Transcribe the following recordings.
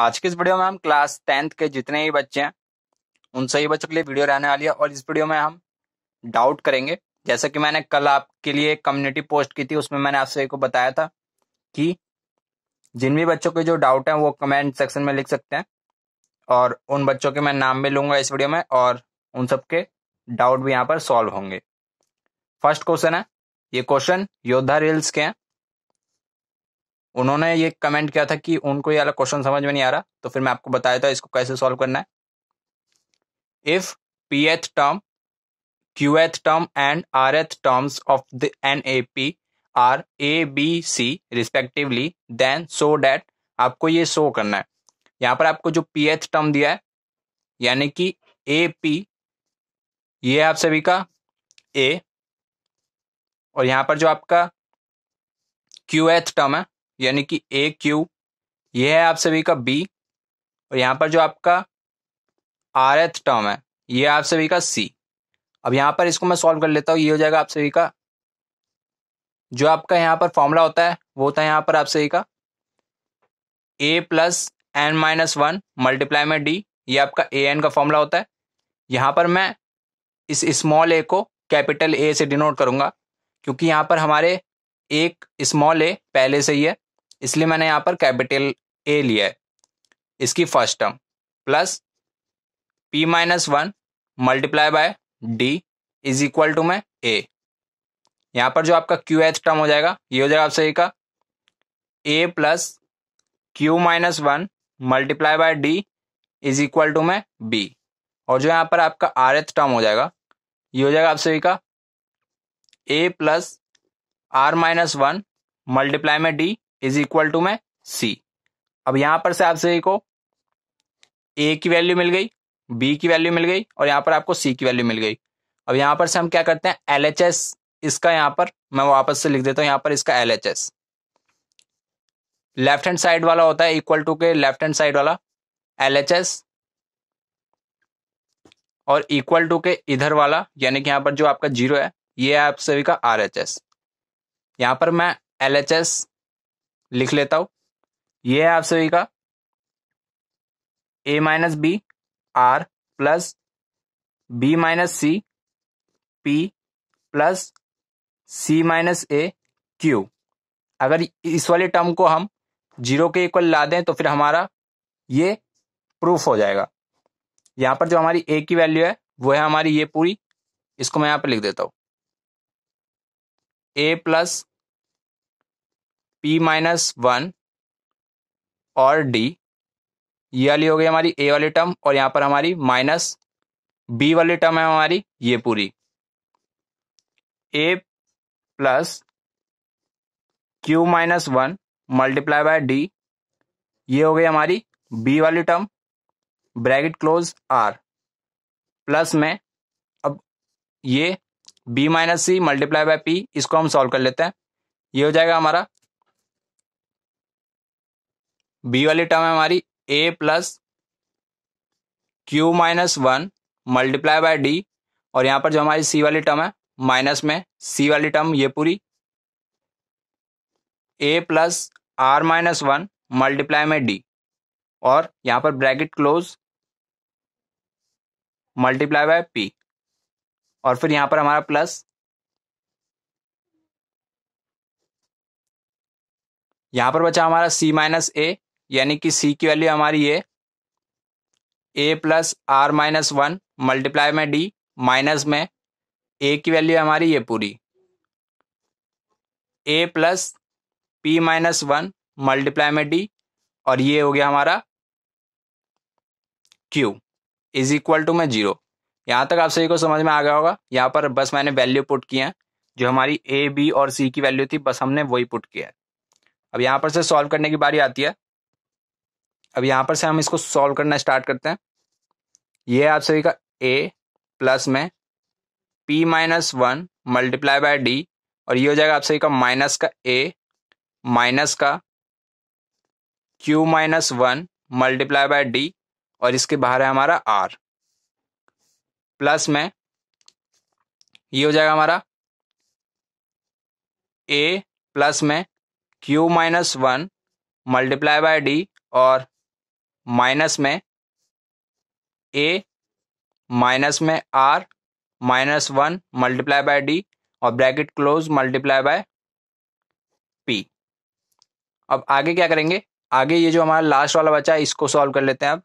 आज के इस वीडियो में हम क्लास टेंथ के जितने ही बच्चे हैं उन सभी बच्चों के लिए वीडियो रहने वाली है और इस वीडियो में हम डाउट करेंगे जैसा कि मैंने कल आपके लिए कम्युनिटी पोस्ट की थी उसमें मैंने आप सभी को बताया था कि जिन भी बच्चों के जो डाउट हैं वो कमेंट सेक्शन में लिख सकते हैं और उन बच्चों के मैं नाम भी लूंगा इस वीडियो में और उन सबके डाउट भी यहाँ पर सॉल्व होंगे फर्स्ट क्वेश्चन है ये क्वेश्चन योद्धा रील्स के हैं उन्होंने ये कमेंट किया था कि उनको ये वाला क्वेश्चन समझ में नहीं आ रहा तो फिर मैं आपको बताया था इसको कैसे सॉल्व करना है if P th term Q th term and R th terms of the an A P are A B C respectively then so that आपको ये शो करना है यहां पर आपको जो पी एथ टर्म दिया है यानी कि ए पी ये है आप सभी का ए और यहां पर जो आपका क्यू एथ टर्म है यानी कि ए क्यू ये है आप सभी का बी और यहाँ पर जो आपका आर एथ टर्म है ये आप सभी का सी अब यहाँ पर इसको मैं सॉल्व कर लेता हूँ ये हो जाएगा आप सभी का जो आपका यहाँ पर फॉर्मूला होता है वो होता है यहाँ पर आप सभी का A plus N minus one multiply में डी ये आपका ए एन का फॉर्मूला होता है यहाँ पर मैं इस स्मॉल ए को कैपिटल ए से डिनोट करूँगा क्योंकि यहाँ पर हमारे एक स्मॉल ए पहले से ही है इसलिए मैंने यहाँ पर कैपिटल ए लिया है इसकी first term plus P minus one multiply by D is equal to मै ए यहाँ पर जो आपका क्यू एच टर्म हो जाएगा ये हो जाएगा आप सही का A plus Q minus one multiply by D is equal to में बी और जो यहाँ पर आपका आर एथ टर्म हो जाएगा ये हो जाएगा आप सभी का A plus R minus one multiply में डी इज इक्वल टू में सी अब यहां पर से आप सभी को ए की वैल्यू मिल गई बी की वैल्यू मिल गई और यहां पर आपको सी की वैल्यू मिल गई अब यहां पर से हम क्या करते हैं एल एच एस इसका यहां पर मैं वापस से लिख देता हूं यहां पर इसका L H S left hand side वाला होता है इक्वल टू के लेफ्ट हैंड साइड वाला एल एच एस और इक्वल टू के इधर वाला यानी कि यहां पर जो आपका जीरो है ये है आप सभी का आर एच एस यहां पर मैं एल एच एस लिख लेता हूं ये है आप सभी का A minus B R plus B minus C P plus C minus A Q अगर इस वाले टर्म को हम जीरो के इक्वल ला दें तो फिर हमारा ये प्रूफ हो जाएगा यहां पर जो हमारी ए की वैल्यू है वो है हमारी ये पूरी इसको मैं यहां पर लिख देता हूं A plus P minus one और डी ये वाली हो गई हमारी ए वाली टर्म और यहाँ पर हमारी माइनस बी वाली टर्म है हमारी ये पूरी A plus Q minus one multiply by D ये हो गई हमारी बी वाली term bracket close R plus में अब ये B minus C multiply by P इसको हम सॉल्व कर लेते हैं ये हो जाएगा हमारा बी वाली टर्म है हमारी A plus Q minus one multiply by D और यहां पर जो हमारी सी वाली टर्म है माइनस में सी वाली टर्म ये पूरी A plus R minus one multiply में डी और यहां पर bracket close multiply by P और फिर यहां पर हमारा प्लस यहां पर बचा हमारा सी माइनस ए यानी कि सी की वैल्यू हमारी ये A plus R minus one multiply में डी माइनस में ए की वैल्यू हमारी ये पूरी A plus P minus one multiply में डी और ये हो गया हमारा क्यू इज इक्वल टू में जीरो यहां तक आप सभी को समझ में आ गया होगा यहां पर बस मैंने वैल्यू पुट किया है जो हमारी ए बी और सी की वैल्यू थी बस हमने वही पुट किया है अब यहां पर से सॉल्व करने की बारी आती है अब यहां पर से हम इसको सॉल्व करना स्टार्ट करते हैं ये आप सभी का ए प्लस में P minus one multiply by D और ये हो जाएगा आप सभी का माइनस का ए माइनस का Q minus one multiply by D और इसके बाहर है हमारा आर प्लस में ये हो जाएगा हमारा ए प्लस में Q minus one multiply by D और माइनस में ए माइनस में R minus one multiply by D और bracket close multiply by P अब आगे क्या करेंगे आगे ये जो हमारा लास्ट वाला बचा है इसको सॉल्व कर लेते हैं अब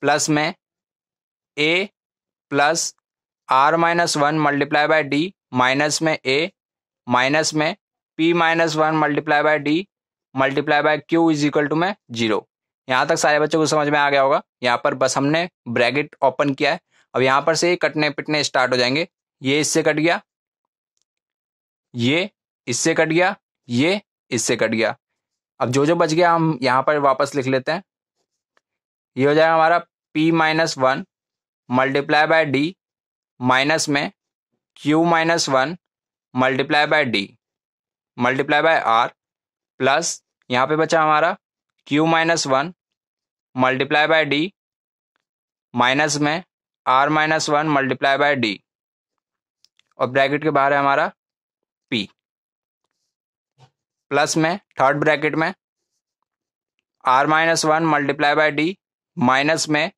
प्लस में A plus R minus one multiply by D minus में ए माइनस में P minus one multiply by D multiply by Q is equal to में जीरो यहाँ तक सारे बच्चों को समझ में आ गया होगा यहाँ पर बस हमने ब्रैकेट ओपन किया है अब यहाँ पर से कटने पिटने स्टार्ट हो जाएंगे ये इससे कट गया ये इससे कट गया ये इससे कट गया अब जो जो बच गया हम यहाँ पर वापस लिख लेते हैं ये हो जाएगा हमारा p minus one multiply by D minus में q minus one multiply by D multiply by R plus यहाँ पे बचा हमारा q minus one multiply by D minus में R minus one multiply by D और ब्रैकेट के बाहर है हमारा पी प्लस में थर्ड ब्रैकेट में R minus one multiply by D minus में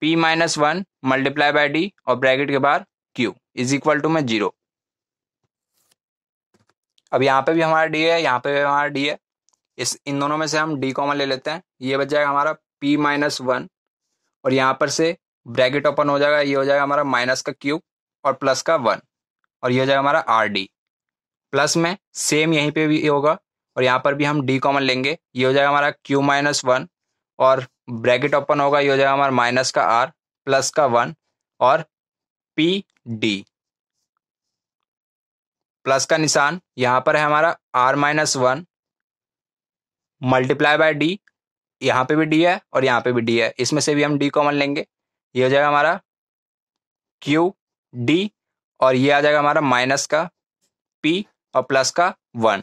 P minus one multiply by D और ब्रैकेट के बाहर क्यू इज इक्वल टू में जीरो अब यहां पे भी हमारा डी है यहां पे भी हमारा डी है इस इन दोनों में से हम डी कॉमन ले लेते हैं ये बच जाएगा हमारा पी माइनस वन और यहाँ पर से ब्रैकेट ओपन हो जाएगा ये हो जाएगा हमारा माइनस का क्यूब और प्लस का वन और ये हो जाएगा हमारा आर डी प्लस में सेम यहीं पे भी होगा और यहाँ पर भी हम डी कॉमन लेंगे ये हो जाएगा हमारा क्यू माइनस वन और ब्रैकेट ओपन होगा ये हो जाएगा हमारा माइनस का आर प्लस का वन और पी डी प्लस का निशान यहाँ पर है हमारा R minus one multiply by D यहाँ पे भी डी है और यहाँ पे भी डी है इसमें से भी हम डी कॉमन लेंगे ये हो जाएगा हमारा क्यू डी और ये आ जाएगा हमारा माइनस का पी और प्लस का वन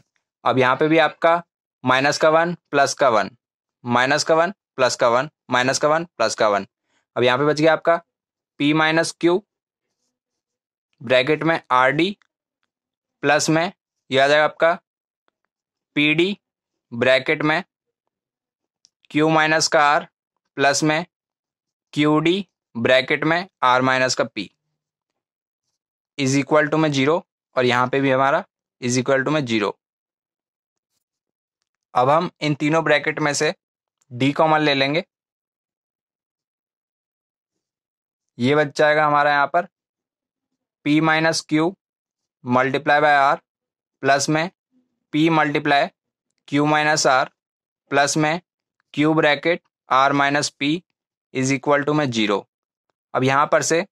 अब यहाँ पे भी आपका माइनस का वन प्लस का वन माइनस का वन प्लस का वन माइनस का वन प्लस का वन अब यहाँ पे बच गया आपका पी माइनस क्यू ब्रैकेट में आर डी प्लस में यह आ जाएगा आपका पी डी ब्रैकेट में क्यू माइनस का आर प्लस में क्यू डी ब्रैकेट में आर माइनस का पी इज इक्वल टू में जीरो और यहां पे भी हमारा इज इक्वल टू में जीरो अब हम इन तीनों ब्रैकेट में से डी कॉमन ले लेंगे ये बच जाएगा हमारा यहां पर P minus Q multiply by R plus में P multiply Q minus R plus में Q bracket R minus P is equal to में जीरो अब यहाँ पर से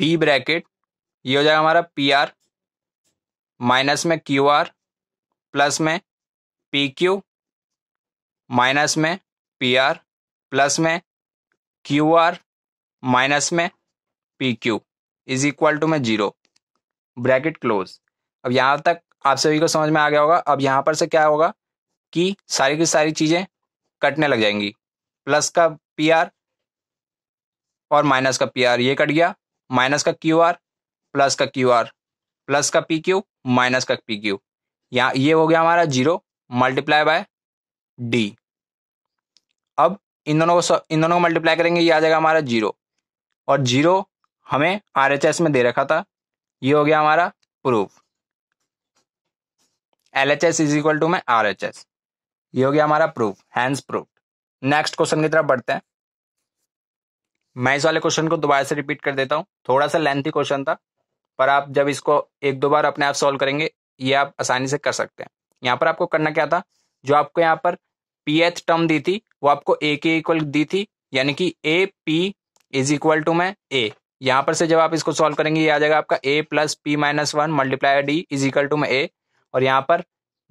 डी ब्रैकेट ये हो जाएगा हमारा पी आर माइनस में क्यू आर प्लस में पी क्यू माइनस में पी आर प्लस में क्यू आर माइनस में P Q is equal to में जीरो ब्रैकेट क्लोज अब यहाँ तक आप सभी को समझ में आ गया होगा अब यहाँ पर से क्या होगा कि सारी की सारी चीज़ें कटने लग जाएंगी प्लस का पी आर और माइनस का पी आर ये कट गया माइनस का क्यू आर प्लस का क्यू आर प्लस का पी क्यू माइनस का पी क्यू यहाँ ये हो गया हमारा जीरो मल्टीप्लाई बाय डी अब इन दोनों को इन दोनों को मल्टीप्लाई करेंगे ये आ जाएगा हमारा जीरो और जीरो हमें आर में दे रखा था ये हो गया हमारा proof L H S is equal to मै आर एच एस ये हो गया हमारा proof hands proof next question की तरफ बढ़ते हैं मैं इस वाले क्वेश्चन को दोबारा से रिपीट कर देता हूँ थोड़ा सा लेंथी क्वेश्चन था पर आप जब इसको एक दो बार अपने आप सॉल्व करेंगे ये आप आसानी से कर सकते हैं यहाँ पर आपको करना क्या था जो आपको यहाँ पर पी एथ टर्म दी थी वो आपको ए के इक्वल दी थी यानी कि A P is equal to मै ए यहाँ पर से जब आप इसको सॉल्व करेंगे ये आ जाएगा आपका A plus P minus one multiply D is equal to मै ए और यहाँ पर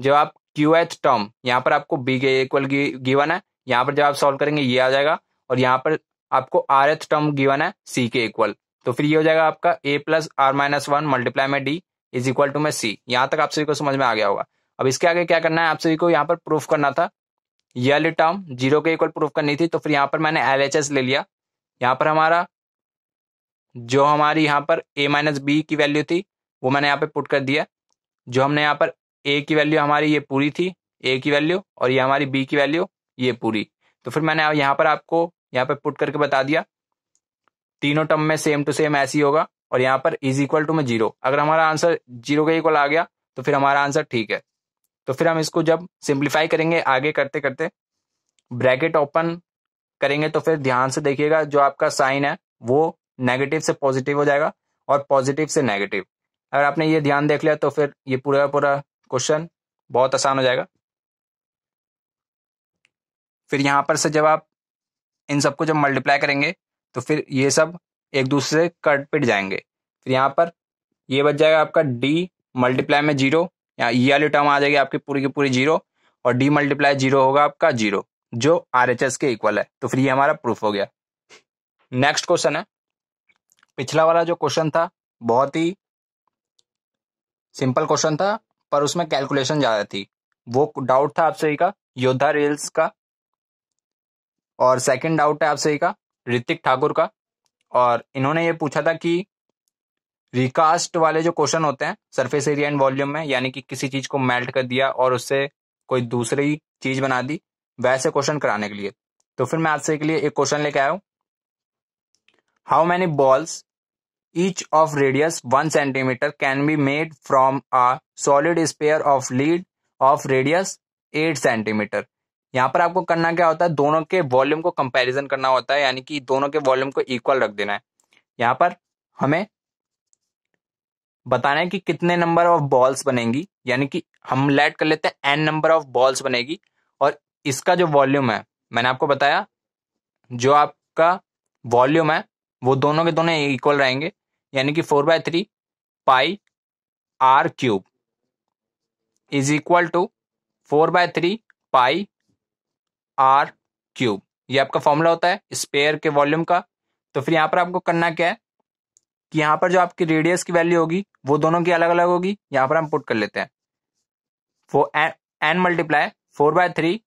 जब आप क्यू टर्म यहाँ पर आपको बी के इक्वल गिवन है यहाँ पर जब आप सॉल्व करेंगे ये आ जाएगा और यहाँ पर आपको आर एच टर्म गिवन है सी के इक्वल तो फिर ये हो जाएगा आपका A plus R minus one multiply में डी इज इक्वल टू में सी यहाँ तक आप सभी को समझ में आ गया होगा अब इसके आगे क्या करना है आप सभी को यहाँ पर प्रूफ करना था ये वाली टर्म जीरो के इक्वल प्रूफ करनी थी तो फिर यहाँ पर मैंने एल एच एस ले लिया यहाँ पर हमारा जो हमारी यहाँ पर ए माइनस बी की वैल्यू थी वो मैंने यहाँ पे पुट कर दिया जो हमने यहाँ पर ए की वैल्यू हमारी ये पूरी थी ए की वैल्यू और ये हमारी बी की वैल्यू ये पूरी तो फिर मैंने यहाँ पर आपको यहाँ पर पुट करके बता दिया तीनों टर्म में सेम टू सेम ऐसी होगा और यहाँ पर इज इक्वल टू में जीरो अगर हमारा आंसर जीरो का इक्वल आ गया तो फिर हमारा आंसर ठीक है तो फिर हम इसको जब सिंप्लीफाई करेंगे आगे करते करते ब्रैकेट ओपन करेंगे तो फिर ध्यान से देखिएगा जो आपका साइन है वो नेगेटिव से पॉजिटिव हो जाएगा और पॉजिटिव से नेगेटिव अगर आपने ये ध्यान देख लिया तो फिर ये पूरा पूरा क्वेश्चन बहुत आसान हो जाएगा फिर यहाँ पर से जब आप इन सबको जब मल्टीप्लाई करेंगे तो फिर ये सब एक दूसरे से कट पिट जाएंगे फिर यहां पर ये बच जाएगा आपका डी मल्टीप्लाई में जीरो या ये वाली टर्म आ जाएगी आपकी पूरी की पूरी जीरो और डी मल्टीप्लाई जीरो होगा आपका जीरो जो आर एच एस के इक्वल है तो फिर ये हमारा प्रूफ हो गया नेक्स्ट क्वेश्चन है पिछला वाला जो क्वेश्चन था बहुत ही सिंपल क्वेश्चन था पर उसमें कैलकुलेशन ज़्यादा थी वो डाउट था आप सभी का योद्धा रेल्स का और सेकंड डाउट है आप सभी का ऋतिक ठाकुर का और इन्होंने ये पूछा था कि रिकास्ट वाले जो क्वेश्चन होते हैं सरफेस एरिया एंड वॉल्यूम में यानी कि किसी चीज़ को मेल्ट कर दिया और उससे कोई दूसरी चीज़ बना दी वैसे क्वेश्चन कराने के लिए तो फिर मैं आपसे के लिए एक क्वेश्चन लेके आया हूं how many balls Each of radius one centimeter can be made from a solid sphere of lead of radius eight centimetre यहाँ पर आपको करना क्या होता है दोनों के वॉल्यूम को कंपैरिजन करना होता है यानी कि दोनों के वॉल्यूम को इक्वल रख देना है यहाँ पर हमें बताना है कि कितने नंबर ऑफ बॉल्स बनेगी यानी कि हम लेट कर लेते हैं एन नंबर ऑफ बॉल्स बनेगी और इसका जो वॉल्यूम है मैंने आपको बताया जो आपका वॉल्यूम है वो दोनों के दोनों इक्वल रहेंगे यानी कि four by three pi R cube is equal to four by three pi R cube ये आपका फॉर्मूला होता है स्पेयर के वॉल्यूम का तो फिर यहां पर आपको करना क्या है कि यहां पर जो आपकी रेडियस की वैल्यू होगी वो दोनों की अलग अलग होगी यहां पर हम पुट कर लेते हैं four N multiply four by three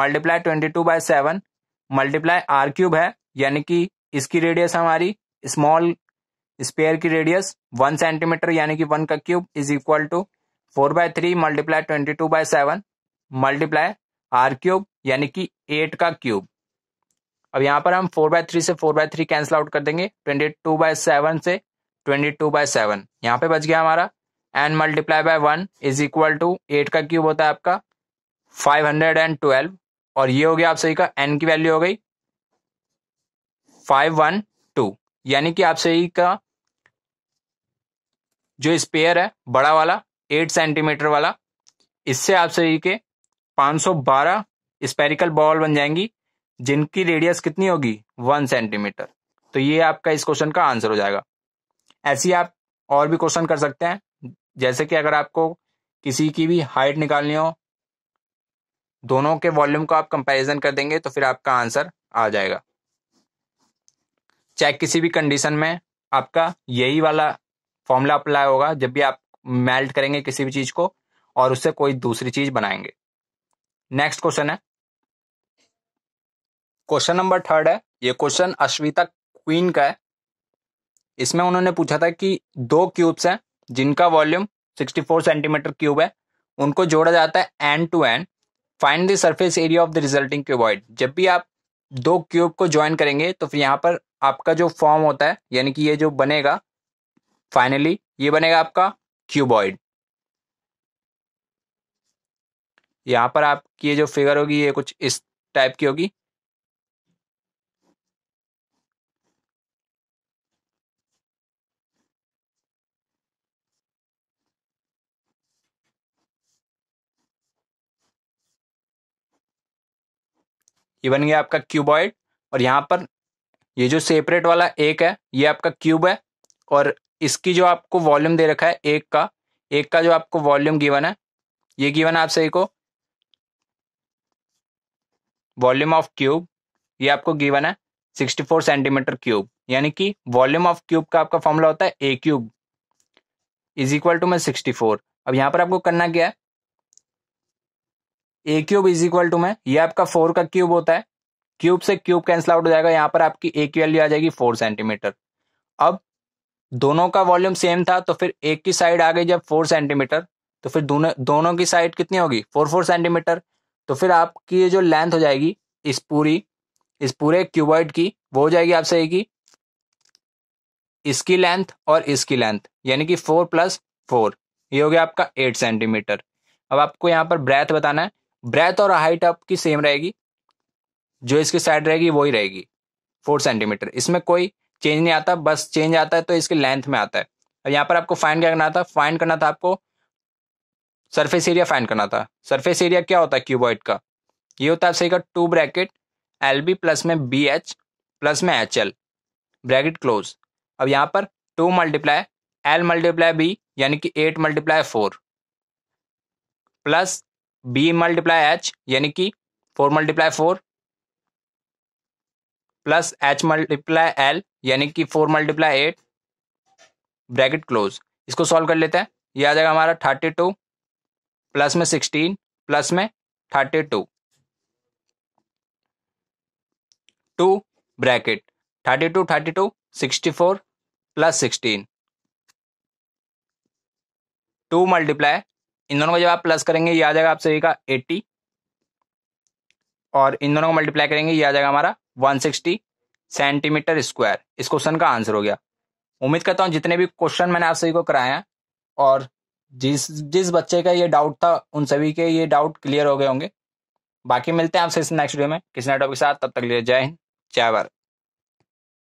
multiply twenty two by seven multiply R cube है यानी कि इसकी रेडियस हमारी स्मॉल स्पेयर की रेडियस वन सेंटीमीटर यानी कि वन का cube is equal to four by three multiply twenty two by seven multiply R cube यानी कि एट का क्यूब अब यहां पर हम फोर बाय थ्री से four by three cancel out कर देंगे ट्वेंटी टू बाय सेवन से ट्वेंटी टू बाय सेवन यहाँ पे बच गया हमारा N multiply by one is equal to eight का क्यूब होता है आपका फाइव हंड्रेड एंड ट्वेल्व और ये हो गया आप सही का एन की वैल्यू हो गई फाइव वन टू यानी कि आप सही का जो स्पेयर है बड़ा वाला एट सेंटीमीटर वाला इससे आप सही के बारह स्पेरिकल बॉल बन जाएंगी जिनकी रेडियस कितनी होगी वन सेंटीमीटर तो ये आपका इस क्वेश्चन का आंसर हो जाएगा ऐसी आप और भी क्वेश्चन कर सकते हैं जैसे कि अगर आपको किसी की भी हाइट निकालनी हो दोनों के वॉल्यूम को आप कंपैरिजन कर देंगे तो फिर आपका आंसर आ जाएगा चाहे किसी भी कंडीशन में आपका यही वाला फॉर्मूला अप्लाई होगा जब भी आप मेल्ट करेंगे किसी भी चीज को और उससे कोई दूसरी चीज बनाएंगे नेक्स्ट क्वेश्चन है क्वेश्चन नंबर थर्ड है ये क्वेश्चन अश्विता क्वीन का है इसमें उन्होंने पूछा था कि दो क्यूब्स हैं जिनका वॉल्यूम 64 सेंटीमीटर क्यूब है उनको जोड़ा जाता है end to end find the surface area of the resulting cuboid जब भी आप दो क्यूब को ज्वाइन करेंगे तो फिर यहां पर आपका जो फॉर्म होता है यानी कि ये जो बनेगा फाइनली ये बनेगा आपका क्यूबॉइड यहां पर आपकी ये जो फिगर होगी ये कुछ इस टाइप की होगी ये बन गया आपका क्यूबॉइड और यहां पर ये जो सेपरेट वाला एक है ये आपका क्यूब है और इसकी जो आपको वॉल्यूम दे रखा है एक का एक का जो आपको वॉल्यूम गिवन है ये गिवन है आप सही को वॉल्यूम ऑफ क्यूब ये आपको गिवन है 64 सेंटीमीटर क्यूब यानी कि वॉल्यूम ऑफ क्यूब का आपका फॉर्मूला होता है A cube is equal to में 64 अब यहां पर आपको करना क्या है A cube is equal to मै ये आपका फोर का क्यूब होता है क्यूब से क्यूब कैंसिल आउट हो जाएगा यहां पर आपकी ए की वैल्यू आ जाएगी फोर सेंटीमीटर अब दोनों का वॉल्यूम सेम था तो फिर एक की साइड आ गई जब फोर सेंटीमीटर तो फिर दोनों दोनों की साइड कितनी होगी फोर फोर सेंटीमीटर तो फिर आपकी ये जो लेंथ हो जाएगी इस पूरी इस पूरे क्यूबॉइड की वो हो जाएगी आपसे की इसकी लेंथ और इसकी लेंथ यानी कि फोर प्लस फोर ये हो गया आपका एट सेंटीमीटर अब आपको यहाँ पर ब्रेथ बताना है ब्रेथ और हाइट आपकी सेम रहेगी जो इसकी साइड रहेगी वही रहेगी फोर सेंटीमीटर इसमें कोई चेंज नहीं आता बस चेंज आता है तो इसके लेंथ में आता है अब यहाँ पर आपको फाइंड क्या करना था फाइंड करना था आपको सरफेस एरिया फाइंड करना था सरफेस एरिया क्या होता है क्यूबॉइड का ये होता है आपसे का two bracket L B plus में बी एच प्लस में एच एल ब्रैकेट क्लोज अब यहाँ पर two multiply L multiply B यानी कि eight multiply four plus B multiply H यानी कि four multiply four plus H multiply L यानी कि four multiply eight bracket close इसको सॉल्व कर लेते हैं ये आ जाएगा हमारा थर्टी टू प्लस में सिक्सटीन प्लस में thirty two to bracket thirty two thirty two sixty four plus sixteen two multiply इन दोनों को जब आप प्लस करेंगे ये आ जाएगा आप सभी का एट्टी और इन दोनों को मल्टीप्लाई करेंगे ये आ जाएगा हमारा 160 सेंटीमीटर स्क्वायर इस क्वेश्चन का आंसर हो गया उम्मीद करता हूँ जितने भी क्वेश्चन मैंने आप सभी को कराए हैं और जिस जिस बच्चे का ये डाउट था उन सभी के ये डाउट क्लियर हो गए होंगे बाकी मिलते हैं आपसे इस नेक्स्ट वीडियो में किसी नए के साथ तब तक लिए जय हिंद जय भारत